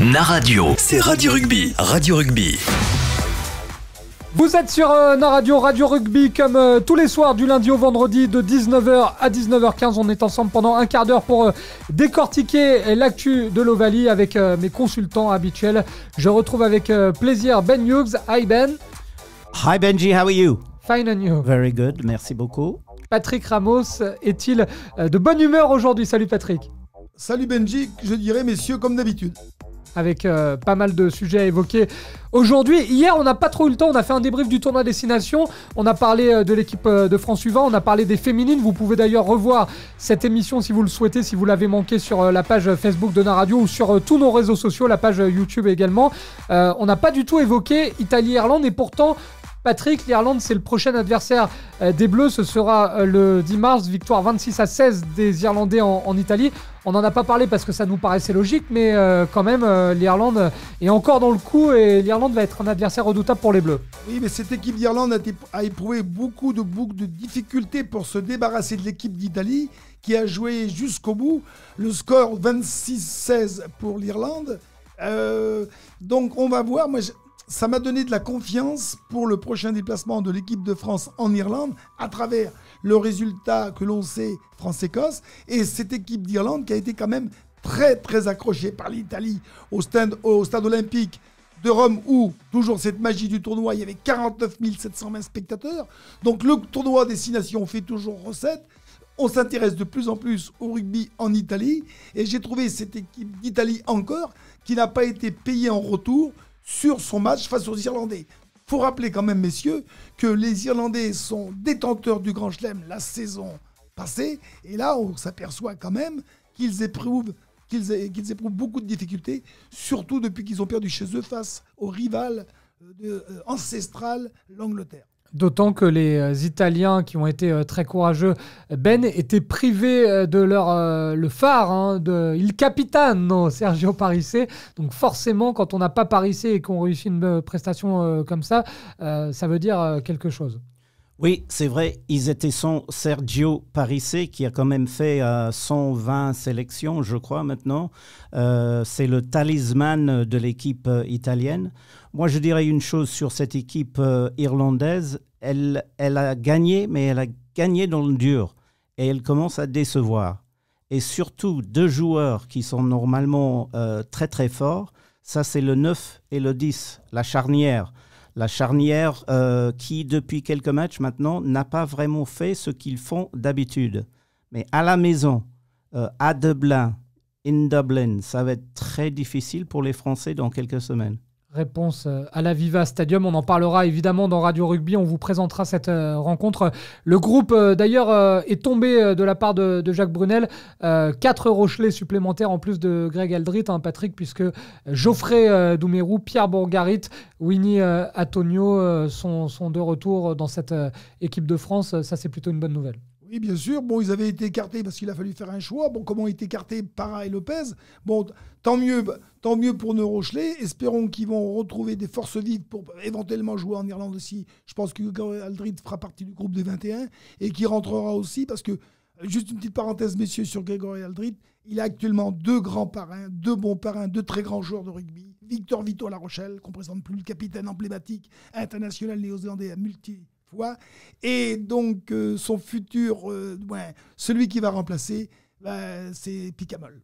Na Radio, c'est Radio Rugby. Radio Rugby. Vous êtes sur euh, Na Radio, Radio Rugby, comme euh, tous les soirs du lundi au vendredi de 19h à 19h15. On est ensemble pendant un quart d'heure pour euh, décortiquer l'actu de l'Ovalie avec mes consultants habituels. Je retrouve avec plaisir Ben Hughes. Hi Ben. Hi Benji, how are you? Fine and you. Very good, merci beaucoup. Patrick Ramos est-il de bonne humeur aujourd'hui Salut Patrick. Salut Benji, je dirais messieurs comme d'habitude avec euh, pas mal de sujets à évoquer aujourd'hui. Hier, on n'a pas trop eu le temps, on a fait un débrief du tournoi Destination, on a parlé euh, de l'équipe euh, de France suivant on a parlé des féminines. Vous pouvez d'ailleurs revoir cette émission si vous le souhaitez, si vous l'avez manqué sur la page Facebook de Naradio Radio ou sur tous nos réseaux sociaux, la page YouTube également. on n'a pas du tout évoqué Italie-Irlande et pourtant, Patrick, l'Irlande, c'est le prochain adversaire euh, des Bleus. Ce sera euh, le 10 mars, victoire 26 à 16 des Irlandais en, Italie. On n'en a pas parlé parce que ça nous paraissait logique, mais euh, quand même, l'Irlande est encore dans le coup et l'Irlande va être un adversaire redoutable pour les Bleus. Oui, mais cette équipe d'Irlande a, éprouvé beaucoup de, de difficultés pour se débarrasser de l'équipe d'Italie qui a joué jusqu'au bout. Le score 26-16 pour l'Irlande. donc on va voir. Moi, ça m'a donné de la confiance pour le prochain déplacement de l'équipe de France en Irlande à travers le résultat que l'on sait France-Écosse et cette équipe d'Irlande qui a été quand même très très accrochée par l'Italie au, stade olympique de Rome où, toujours cette magie du tournoi, il y avait 49 720 spectateurs. Donc le tournoi Destination fait toujours recette. On s'intéresse de plus en plus au rugby en Italie. Et j'ai trouvé cette équipe d'Italie encore qui n'a pas été payée en retour sur son match face aux Irlandais. Faut rappeler quand même, messieurs, que les Irlandais sont détenteurs du Grand Chelem la saison passée, et là on s'aperçoit quand même qu'ils éprouvent, éprouvent beaucoup de difficultés, surtout depuis qu'ils ont perdu chez eux face au rival euh, euh, ancestral, l'Angleterre. D'autant que les euh, Italiens qui ont été euh, très courageux, Ben, étaient privés euh, de leur le phare, hein, de Il non Sergio Parisse. Donc forcément, quand on n'a pas Parisse et qu'on réussit une prestation comme ça, ça veut dire quelque chose. Oui, c'est vrai, ils étaient sans Sergio Parisse, qui a quand même fait 120 sélections, je crois, maintenant. c'est le talisman de l'équipe italienne. Moi, je dirais une chose sur cette équipe euh, irlandaise. Elle, a gagné, mais elle a gagné dans le dur. Et elle commence à décevoir. Et surtout, deux joueurs qui sont normalement euh, très très forts, ça c'est le 9 et le 10, la charnière. La charnière euh, qui, depuis quelques matchs maintenant, n'a pas vraiment fait ce qu'ils font d'habitude. Mais à la maison, à Dublin, in Dublin, ça va être très difficile pour les Français dans quelques semaines. Réponse euh, à la Viva Stadium. On en parlera évidemment dans Radio Rugby. On vous présentera cette euh, rencontre. Le groupe, euh, d'ailleurs, est tombé de la part de, Jacques Brunel. quatre Rochelais supplémentaires en plus de Greg Aldrit, hein, Patrick, puisque Geoffrey Doumerou, Pierre Bourgarit, Winnie Antonio sont, sont de retour dans cette équipe de France. Ça, c'est plutôt une bonne nouvelle. Oui, bien sûr. Bon, ils avaient été écartés parce qu'il a fallu faire un choix. Bon, comment été écartés Para et Lopez Bon, tant mieux, tant mieux pour Neurochelet. Espérons qu'ils vont retrouver des forces vives pour éventuellement jouer en Irlande aussi. Je pense que Aldrid fera partie du groupe des 21 et qui rentrera aussi parce que, juste une petite parenthèse, messieurs, sur Grégory Aldrid, il a actuellement deux grands parrains, deux bons parrains, deux très grands joueurs de rugby. Victor Vito à La Rochelle, qu'on présente plus, le capitaine emblématique international néo-zélandais à multi et donc, euh, son futur, euh, celui qui va remplacer, bah, c'est Picamol.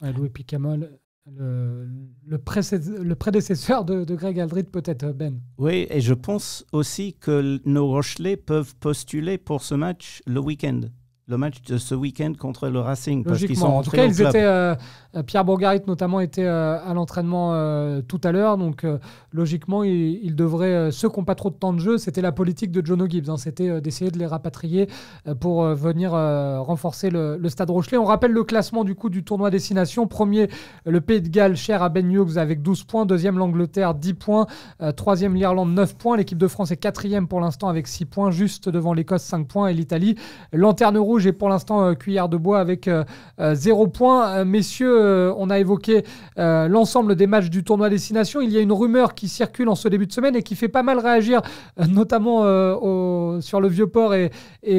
Louis Picamol, le, prédécesseur de, Greg Aldridge peut-être, Ben. Oui, et je pense aussi que nos Rochelais peuvent postuler pour ce match le week-end le match de ce week-end contre le Racing. Parce qu'ils Sont en tout cas, ils étaient, euh, Pierre Bourgarit notamment était euh, à l'entraînement euh, tout à l'heure. Donc, logiquement, ils, il devraient, ceux qui n'ont pas trop de temps de jeu, c'était la politique de Jono Gibbs hein. c'était d'essayer de les rapatrier pour venir renforcer le, stade Rochelet. On rappelle le classement du coup du tournoi Destination. Premier, le Pays de Galles, cher à Ben Hughes avec 12 points. Deuxième, l'Angleterre, 10 points. troisième, l'Irlande, 9 points. L'équipe de France est quatrième pour l'instant avec 6 points, juste devant l'Écosse, 5 points. Et l'Italie, lanterne rouge j'ai pour l'instant euh, cuillère de bois avec 0 euh, euh, points. messieurs, on a évoqué l'ensemble des matchs du tournoi Destination. Il y a une rumeur qui circule en ce début de semaine et qui fait pas mal réagir, notamment sur le Vieux-Port et,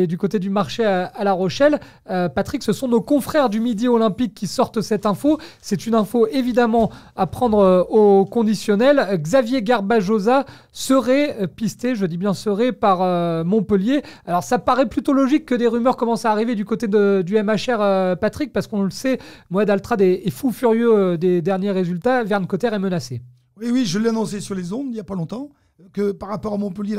du côté du marché à, à La Rochelle. Patrick, ce sont nos confrères du Midi Olympique qui sortent cette info. C'est une info évidemment à prendre au conditionnel. Xavier Garbajosa serait pisté, je dis bien serait, par Montpellier. Alors ça paraît plutôt logique que des rumeurs commencent à arrivé arriver du côté du MHR, euh, Patrick, parce qu'on le sait, moi Altrad est, fou furieux euh, des derniers résultats. Verne Cotter est menacé. Oui, oui, je l'ai annoncé sur les ondes il n'y a pas longtemps que par rapport à Montpellier,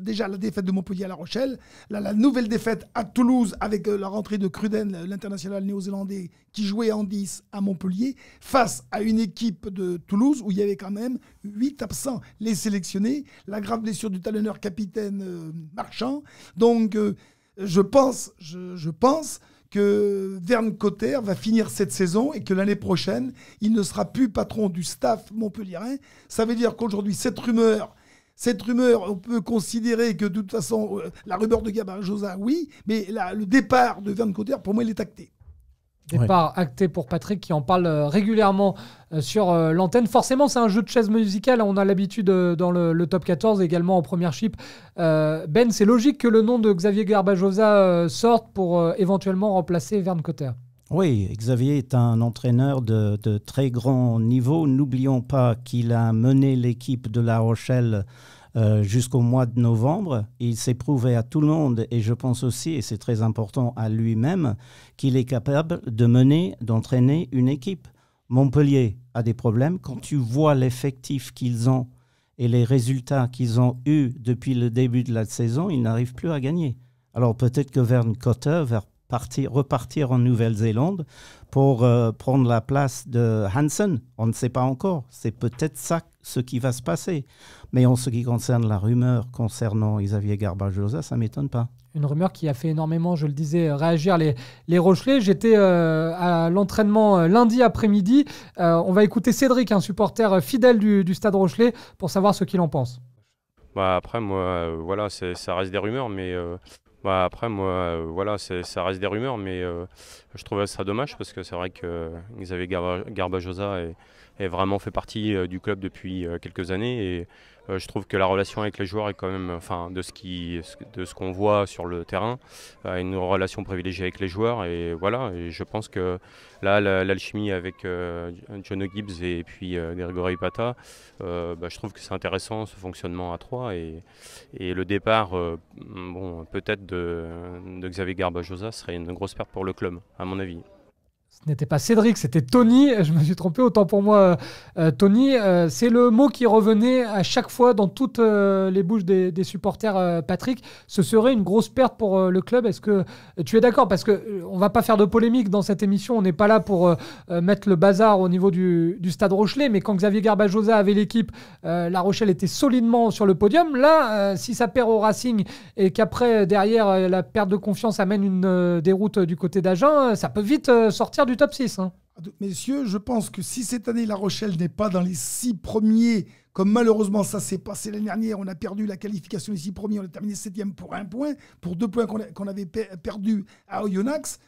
déjà la défaite de Montpellier à La Rochelle, la, nouvelle défaite à Toulouse avec euh, la rentrée de Cruden, l'international néo-zélandais qui jouait en 10 à Montpellier, face à une équipe de Toulouse où il y avait quand même 8 absents, les sélectionnés, la grave blessure du talonneur capitaine Marchand. Donc je pense, je, pense que Verne Cotter va finir cette saison et que l'année prochaine, il ne sera plus patron du staff montpellierin. Ça veut dire qu'aujourd'hui, cette rumeur, cette rumeur, on peut considérer que de toute façon, euh, la rumeur de Gabin Josa, oui, mais le départ de Verne Cotter, pour moi, il est acté. Départ acté pour Patrick qui en parle euh, régulièrement euh, sur euh, l'antenne. Forcément, c'est un jeu de chaise musicale. On a l'habitude dans le, top 14 également en première chip. ben, c'est logique que le nom de Xavier Garbajosa sorte pour éventuellement remplacer Verne Cotter. Oui, Xavier est un entraîneur de, de très grand niveau. N'oublions pas qu'il a mené l'équipe de La Rochelle euh, jusqu'au mois de novembre. Il s'est prouvé à tout le monde, et je pense aussi, et c'est très important à lui-même, qu'il est capable de mener, d'entraîner une équipe. Montpellier a des problèmes. Quand tu vois l'effectif qu'ils ont et les résultats qu'ils ont eus depuis le début de la saison, ils n'arrivent plus à gagner. Alors peut-être que Verne Cotter, partir, repartir en Nouvelle-Zélande pour euh, prendre la place de Hansen. On ne sait pas encore. C'est peut-être ça ce qui va se passer. Mais en ce qui concerne la rumeur concernant Xavier Garbajosa, ça ne m'étonne pas. Une rumeur qui a fait énormément, je le disais, euh, réagir les, les Rochelais. J'étais euh, à l'entraînement lundi après-midi. on va écouter Cédric, un supporter fidèle du, Stade Rochelais, pour savoir ce qu'il en pense. Bah après, moi, voilà, ça reste des rumeurs, mais bah, après, moi, euh, voilà, ça reste des rumeurs, mais euh, je trouvais ça dommage parce que c'est vrai que Xavier Garbajosa est, est vraiment fait partie euh, du club depuis euh, quelques années et euh, je trouve que la relation avec les joueurs est quand même, enfin de ce qui, de ce qu'on voit sur le terrain, une relation privilégiée avec les joueurs et voilà. je pense que là, l'alchimie avec John Gibbs et puis Grégory Pata, bah, je trouve que c'est intéressant ce fonctionnement à trois et, le départ, bon, peut-être de, de Xavier Garbajosa serait une grosse perte pour le club mon avis ce n'était pas Cédric, c'était Tony. Je me suis trompé, autant pour moi, euh, euh, Tony. Euh, c'est le mot qui revenait à chaque fois dans toutes les bouches des, supporters, Patrick. Ce serait une grosse perte pour le club. Est-ce que tu es d'accord Parce qu'on on ne va pas faire de polémique dans cette émission. On n'est pas là pour mettre le bazar au niveau du, stade Rochelet. Mais quand Xavier Garbajosa avait l'équipe, La Rochelle était solidement sur le podium. Là, si ça perd au Racing et qu'après, derrière, la perte de confiance amène une déroute du côté d'Agen, ça peut vite sortir du top 6. Hein. Ah, messieurs, je pense que si cette année La Rochelle n'est pas dans les six premiers, comme malheureusement ça s'est passé l'année dernière, on a perdu la qualification des six premiers, on a terminé septième pour un point, pour deux points qu'on avait perdus perdu à Oyonnax.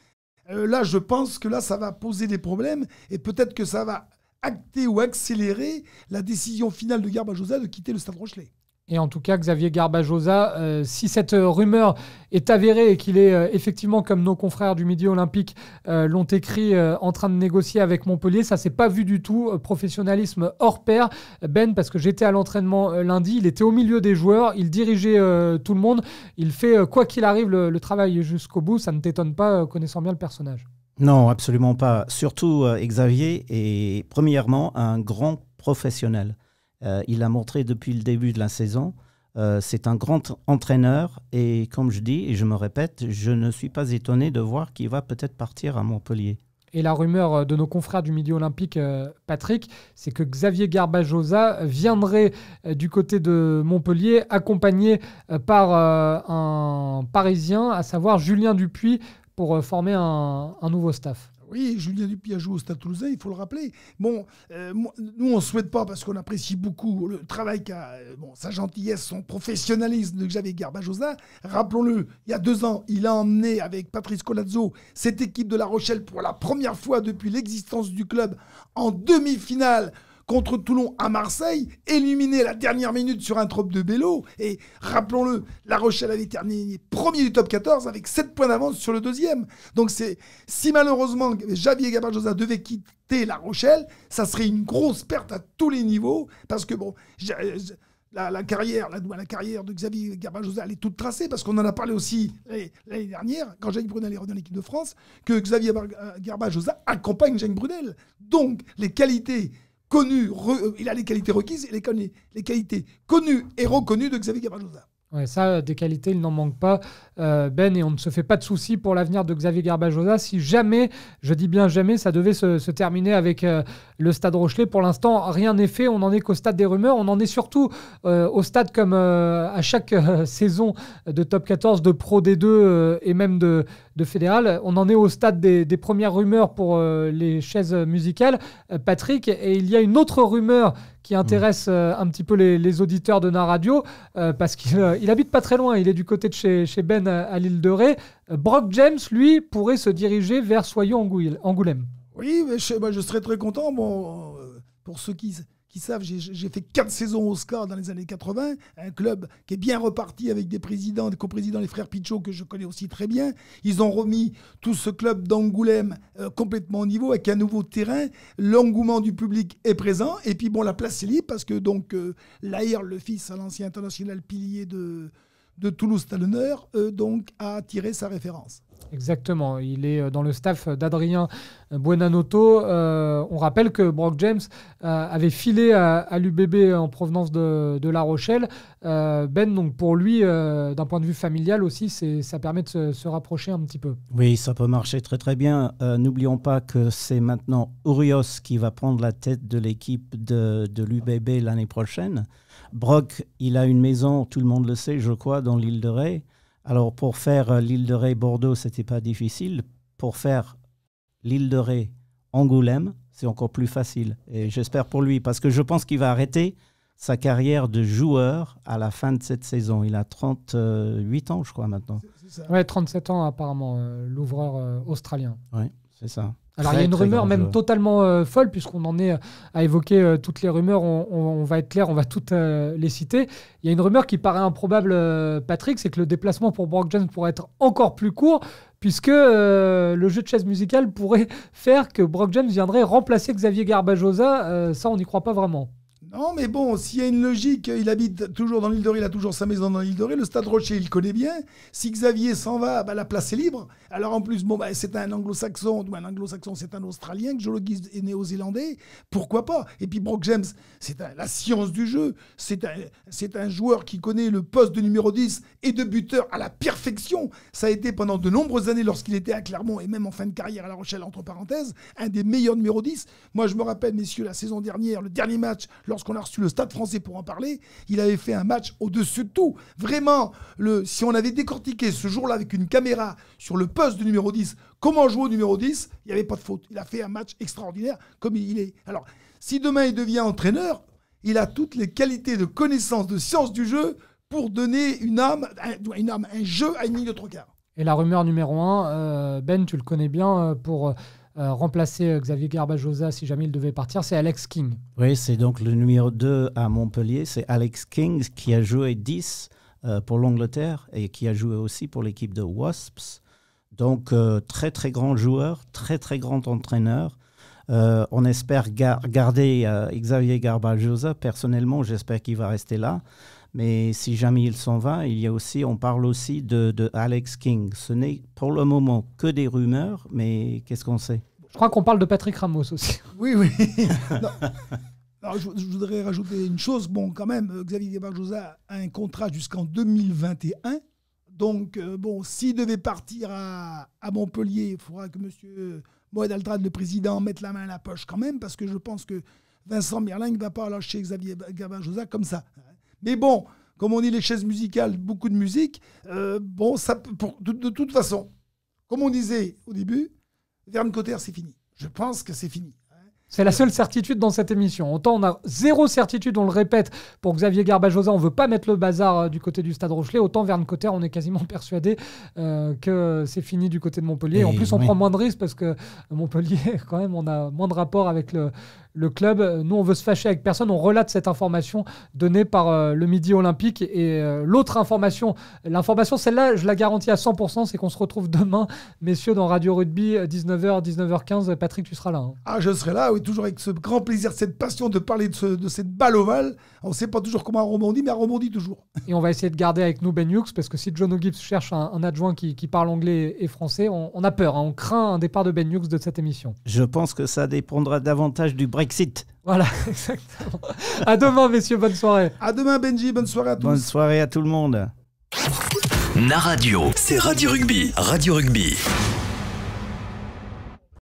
Euh, là, je pense que là, ça va poser des problèmes et peut-être que ça va acter ou accélérer la décision finale de Garba José de quitter le Stade Rochelet. Et en tout cas, Xavier Garbajosa, euh, si cette euh, rumeur est avérée et qu'il est euh, effectivement, comme nos confrères du Midi Olympique l'ont écrit, en train de négocier avec Montpellier, ça s'est pas vu du tout. professionnalisme hors pair. Ben, parce que j'étais à l'entraînement lundi, il était au milieu des joueurs, il dirigeait tout le monde, il fait quoi qu'il arrive le, le travail jusqu'au bout. Ça ne t'étonne pas, connaissant bien le personnage. Non, absolument pas. Surtout Xavier est premièrement un grand professionnel. Euh, il l'a montré depuis le début de la saison. Euh, c'est un grand entraîneur et comme je dis et je me répète, je ne suis pas étonné de voir qu'il va peut-être partir à Montpellier. Et la rumeur euh, de nos confrères du milieu olympique, Patrick, c'est que Xavier Garbajosa viendrait du côté de Montpellier, accompagné par un Parisien, à savoir Julien Dupuis, pour former un nouveau staff. Oui, Julien Dupuis a joué au Stade Toulousain, il faut le rappeler. Bon, euh, nous, on ne souhaite pas, parce qu'on apprécie beaucoup le travail qu'a euh, sa gentillesse, son professionnalisme de Xavier Garbajosa. Rappelons-le, il y a deux ans, il a emmené avec Patrice Colazzo cette équipe de La Rochelle pour la première fois depuis l'existence du club en demi-finale contre Toulon à Marseille, éliminé à la dernière minute sur un trope de vélo. Et rappelons-le, La Rochelle avait terminé premier du top 14 avec 7 points d'avance sur le deuxième. Donc c'est si malheureusement Javier Gabar-Josa devait quitter La Rochelle, ça serait une grosse perte à tous les niveaux. Parce que bon, la, carrière, la, carrière de Xavier Garbajosa, josa est toute tracée, parce qu'on en a parlé aussi l'année dernière, quand Jacques Brunel est revenu dans l'équipe de France, que Xavier josa euh, accompagne Jacques Brunel. Donc, les qualités connu, euh, il a les qualités requises et les, les qualités connues et reconnues de Xavier Cabralosa Ouais, ça, euh, des qualités, il n'en manque pas, euh, Ben, et on ne se fait pas de soucis pour l'avenir de Xavier Garbajosa. Si jamais, je dis bien jamais, ça devait se, terminer avec euh, le Stade Rochelet, pour l'instant, rien n'est fait. On n'en est qu'au stade des rumeurs. On en est surtout au stade comme à chaque saison de top 14, de Pro D2 et même de, Fédéral. On en est au stade des, premières rumeurs pour les chaises musicales, Patrick. Et il y a une autre rumeur qui intéresse mmh. un petit peu les, auditeurs de Naradio Radio, parce qu'il euh, il habite pas très loin, il est du côté de chez, Ben à, l'île de Ré. Euh, Brock James, lui, pourrait se diriger vers Soyons Angoulême. Oui, mais je, je serais très content. Bon, euh, pour ceux qui qui savent, j'ai fait quatre saisons au score dans les années 80, un club qui est bien reparti avec des présidents, des coprésidents, les frères Pichot, que je connais aussi très bien. Ils ont remis tout ce club d'Angoulême euh, complètement au niveau, avec un nouveau terrain. L'engouement du public est présent. Et puis, bon, la place est libre, parce que donc, euh, Lair, le fils, à l'ancien international pilier de, de Toulouse-Talonneur, euh, donc, a tiré sa référence. Exactement, il est euh, dans le staff d'Adrien Buenanoto. Euh, on rappelle que Brock James euh, avait filé à, l'UBB en provenance de, La Rochelle. ben, donc pour lui, d'un point de vue familial aussi, ça permet de se, rapprocher un petit peu. Oui, ça peut marcher très très bien. N'oublions pas que c'est maintenant Urios qui va prendre la tête de l'équipe de, de l'UBB l'année prochaine. Brock, il a une maison, tout le monde le sait, je crois, dans l'île de Ré. Alors pour faire euh, l'île de Ré Bordeaux, c'était pas difficile. Pour faire l'île de Ré Angoulême, c'est encore plus facile. Et j'espère pour lui, parce que je pense qu'il va arrêter sa carrière de joueur à la fin de cette saison. Il a 38 ans, je crois, maintenant. Oui, 37 ans, apparemment, euh, l'ouvreur euh, australien. Oui, c'est ça. Alors il y a une rumeur même totalement euh, folle, puisqu'on en est euh, à évoquer euh, toutes les rumeurs, on, va être clair, on va toutes les citer. Il y a une rumeur qui paraît improbable, Patrick, c'est que le déplacement pour Brock Jones pourrait être encore plus court, puisque le jeu de chaise musicale pourrait faire que Brock Jones viendrait remplacer Xavier Garbajosa. ça, on n'y croit pas vraiment. Non, mais bon, s'il y a une logique, il habite toujours dans l'île de Ré, il a toujours sa maison dans l'île de Ré, le Stade Rocher, il connaît bien. Si Xavier s'en va, bah, la place est libre. Alors en plus, bon, bah, c'est un anglo-saxon, ou un anglo-saxon, c'est un Australien, que Jologis est néo-zélandais, pourquoi pas Et puis Brock James, c'est la science du jeu, c'est un, un joueur qui connaît le poste de numéro 10 et de buteur à la perfection. Ça a été pendant de nombreuses années, lorsqu'il était à Clermont, et même en fin de carrière à La Rochelle, entre parenthèses, un des meilleurs numéro 10. Moi, je me rappelle, messieurs, la saison dernière, le dernier match, lors lorsqu'on a reçu le Stade français pour en parler, il avait fait un match au-dessus de tout. Vraiment, si on avait décortiqué ce jour-là avec une caméra sur le poste du numéro 10, comment jouer au numéro 10, il n'y avait pas de faute. Il a fait un match extraordinaire comme il est. Alors, si demain il devient entraîneur, il a toutes les qualités de connaissance, de science du jeu pour donner une âme, une âme, un jeu à une ligne de trois quarts. Et la rumeur numéro 1, euh, Ben, tu le connais bien euh, pour euh, euh, remplacer euh, Xavier Garbajosa si jamais il devait partir, c'est Alex King. Oui, c'est donc le numéro 2 à Montpellier, c'est Alex King qui a joué 10 euh, pour l'Angleterre et qui a joué aussi pour l'équipe de Wasps. Donc très très grand joueur, très très grand entraîneur. on espère garder Xavier Garbajosa. Personnellement, j'espère qu'il va rester là. Mais si jamais il s'en va, il y a aussi, on parle aussi de, de Alex King. Ce n'est pour le moment que des rumeurs, mais qu'est-ce qu'on sait je crois qu'on parle de Patrick Ramos aussi. Oui, oui. Alors, je, voudrais rajouter une chose. Bon, quand même, euh, Xavier Barjosa a un contrat jusqu'en 2021. Donc, euh, bon, s'il devait partir à, à Montpellier, il faudra que M. Moed Altrad, le président, mette la main à la poche quand même, parce que je pense que Vincent Merling ne va pas lâcher Xavier Barjosa comme ça. Mais bon, comme on dit, les chaises musicales, beaucoup de musique. Euh, bon, ça, pour, de toute façon, comme on disait au début, Verne Cotter, c'est fini. Je pense que c'est fini. C'est la seule certitude dans cette émission. Autant on a zéro certitude, on le répète, pour Xavier Garbajosa, on ne veut pas mettre le bazar euh, du côté du Stade Rochelet, autant Verne Cotter, on est quasiment persuadé euh, que c'est fini du côté de Montpellier. en plus, on prend moins de risques parce que Montpellier, quand même, on a moins de rapport avec le, le club. Nous, on veut se fâcher avec personne. On relate cette information donnée par euh, le Midi Olympique. Et euh, l'autre information, l'information, celle-là, je la garantis à 100%, c'est qu'on se retrouve demain, messieurs, dans Radio Rugby, 19h, euh, 19h15. Patrick, tu seras là. Hein. Ah, je serai là, oui, toujours avec ce grand plaisir, cette passion de parler de, cette balle ovale. On ne sait pas toujours comment elle rebondit, mais elle rebondit toujours. Et on va essayer de garder avec nous Ben Hughes, parce que si John O'Gibbs cherche un, adjoint qui, parle anglais et français, on, a peur, hein. on craint un départ de Ben Hughes de cette émission. Je pense que ça dépendra davantage du break voilà, exactement. À demain, messieurs, bonne soirée. À demain, Benji, bonne soirée à tous. Bonne soirée à tout le monde. Na Radio, c'est Radio Rugby. Radio Rugby.